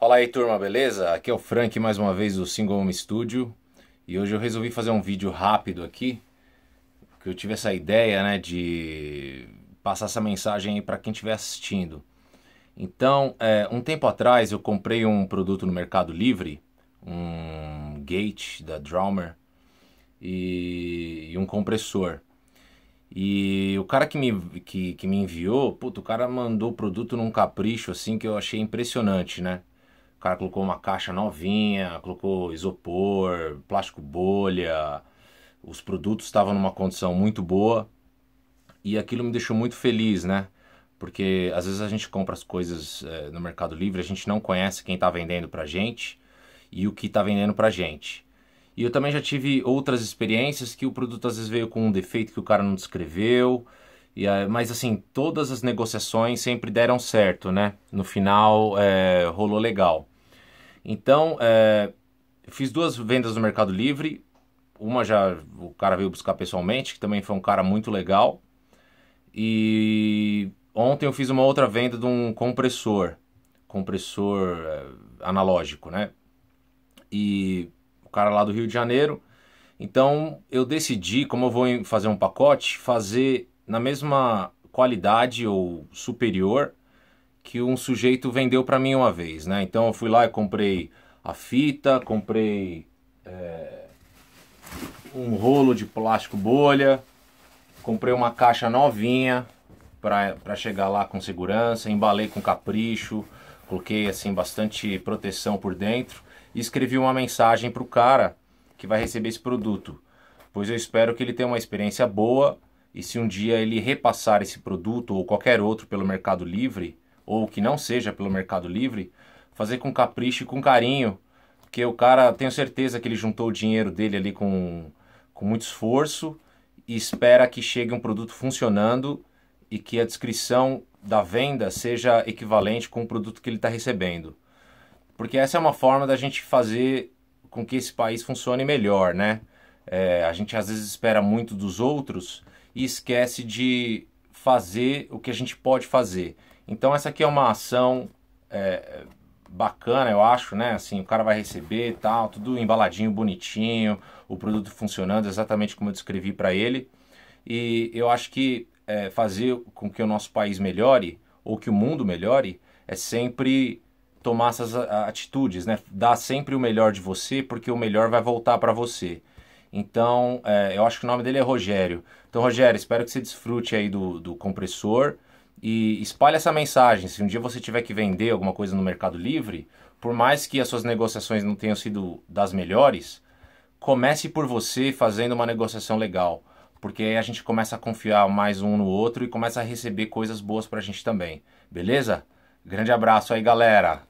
Fala aí turma, beleza? Aqui é o Frank mais uma vez do Single Home Studio e hoje eu resolvi fazer um vídeo rápido aqui porque eu tive essa ideia né, de passar essa mensagem aí para quem estiver assistindo. Então, é, um tempo atrás eu comprei um produto no Mercado Livre, um gate da Drummer e, e um compressor. E o cara que me, que, que me enviou, puto, o cara mandou o produto num capricho assim que eu achei impressionante, né? O cara colocou uma caixa novinha, colocou isopor, plástico bolha, os produtos estavam numa condição muito boa e aquilo me deixou muito feliz, né? Porque às vezes a gente compra as coisas é, no Mercado Livre, a gente não conhece quem está vendendo para gente e o que está vendendo para gente. E eu também já tive outras experiências que o produto às vezes veio com um defeito que o cara não descreveu. E, mas assim, todas as negociações sempre deram certo, né? No final é, rolou legal. Então, é, fiz duas vendas no Mercado Livre. Uma já o cara veio buscar pessoalmente, que também foi um cara muito legal. E ontem eu fiz uma outra venda de um compressor, compressor é, analógico, né? E o cara lá do Rio de Janeiro. Então eu decidi, como eu vou fazer um pacote, fazer na mesma qualidade ou superior que um sujeito vendeu para mim uma vez, né? Então eu fui lá e comprei a fita, comprei é, um rolo de plástico bolha, comprei uma caixa novinha para chegar lá com segurança, embalei com capricho, coloquei assim bastante proteção por dentro e escrevi uma mensagem para o cara que vai receber esse produto, pois eu espero que ele tenha uma experiência boa e se um dia ele repassar esse produto ou qualquer outro pelo Mercado Livre, ou que não seja pelo Mercado Livre, fazer com capricho e com carinho, porque o cara, tenho certeza que ele juntou o dinheiro dele ali com, com muito esforço e espera que chegue um produto funcionando e que a descrição da venda seja equivalente com o produto que ele está recebendo. Porque essa é uma forma da gente fazer com que esse país funcione melhor, né? É, a gente às vezes espera muito dos outros e esquece de fazer o que a gente pode fazer. Então essa aqui é uma ação é, bacana, eu acho, né? Assim, o cara vai receber tal, tudo embaladinho, bonitinho, o produto funcionando exatamente como eu descrevi para ele. E eu acho que é, fazer com que o nosso país melhore ou que o mundo melhore é sempre tomar essas atitudes, né? Dar sempre o melhor de você, porque o melhor vai voltar para você. Então, é, eu acho que o nome dele é Rogério. Então, Rogério, espero que você desfrute aí do, do compressor e espalhe essa mensagem. Se um dia você tiver que vender alguma coisa no Mercado Livre, por mais que as suas negociações não tenham sido das melhores, comece por você fazendo uma negociação legal, porque aí a gente começa a confiar mais um no outro e começa a receber coisas boas pra gente também. Beleza? Grande abraço aí, galera!